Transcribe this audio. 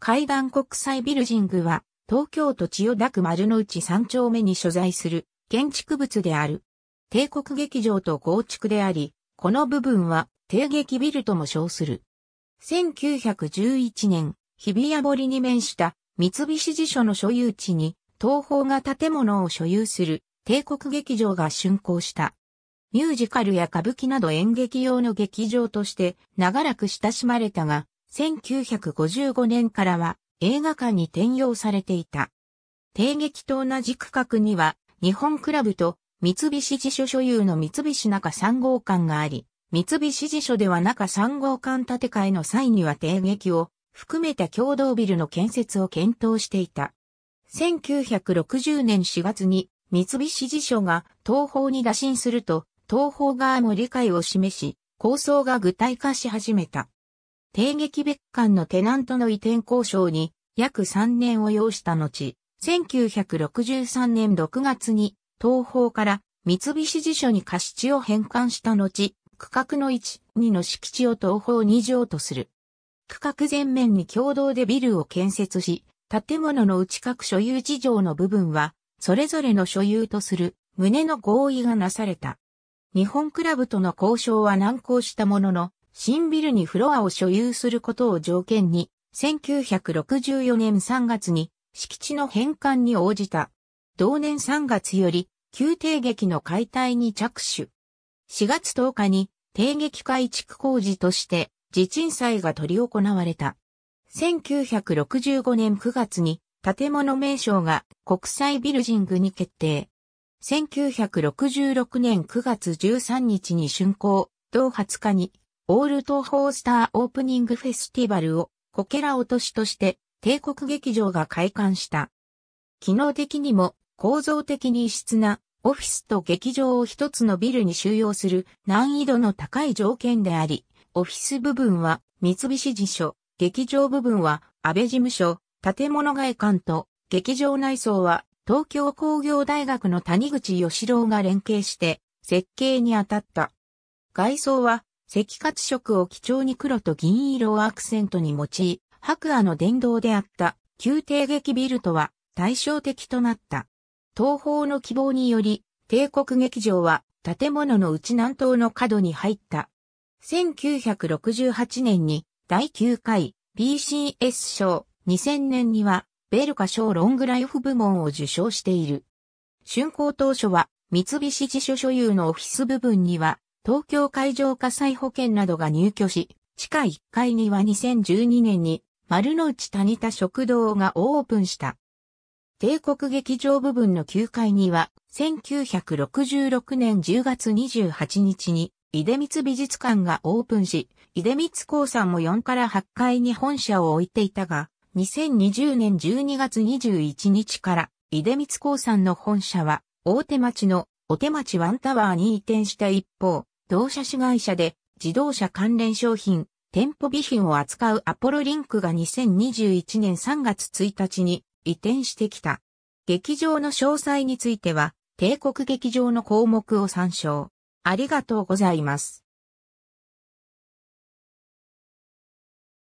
階段国際ビルジングは、東京都千代田区丸の内3丁目に所在する建築物である。帝国劇場と合築であり、この部分は帝劇ビルとも称する。1911年、日比谷堀に面した三菱地所の所有地に、東方が建物を所有する帝国劇場が竣工した。ミュージカルや歌舞伎など演劇用の劇場として長らく親しまれたが、1955年からは映画館に転用されていた。帝劇と同じ区画には日本クラブと三菱地所所有の三菱中3号館があり、三菱地所では中3号館建て替えの際には帝劇を含めた共同ビルの建設を検討していた。1960年4月に三菱地所が東方に打診すると、東方側も理解を示し、構想が具体化し始めた。帝劇別館のテナントの移転交渉に約3年を要した後、1963年6月に東方から三菱地所に貸し地を返還した後、区画の1、2の敷地を東方2条とする。区画全面に共同でビルを建設し、建物の内各所有地上の部分は、それぞれの所有とする旨の合意がなされた。日本クラブとの交渉は難航したものの、新ビルにフロアを所有することを条件に、1964年3月に敷地の返還に応じた。同年3月より、旧帝劇の解体に着手。4月10日に、帝劇改築工事として、地鎮祭が取り行われた。1965年9月に、建物名称が国際ビルジングに決定。1966年9月13日に竣工、同20日にオール東方スターオープニングフェスティバルをこけら落としとして帝国劇場が開館した。機能的にも構造的に異質なオフィスと劇場を一つのビルに収容する難易度の高い条件であり、オフィス部分は三菱地所、劇場部分は安倍事務所、建物外観と劇場内装は東京工業大学の谷口義郎が連携して設計に当たった。外装は赤褐色を基調に黒と銀色をアクセントに用い、白亜の殿堂であった旧帝劇ビルとは対照的となった。東方の希望により、帝国劇場は建物の内南東の角に入った。1968年に第9回 BCS 賞、2000年にはベルカ賞ロングライフ部門を受賞している。竣工当初は三菱地所所有のオフィス部分には東京海上火災保険などが入居し、地下1階には2012年に丸の内谷田食堂がオープンした。帝国劇場部分の9階には、1966年10月28日に、出光美術館がオープンし、出光興産も4から8階に本社を置いていたが、2020年12月21日から、出光興産の本社は、大手町のお手町ワンタワーに移転した一方、同社子会社で自動車関連商品、店舗備品を扱うアポロリンクが2021年3月1日に移転してきた。劇場の詳細については、帝国劇場の項目を参照。ありがとうございます。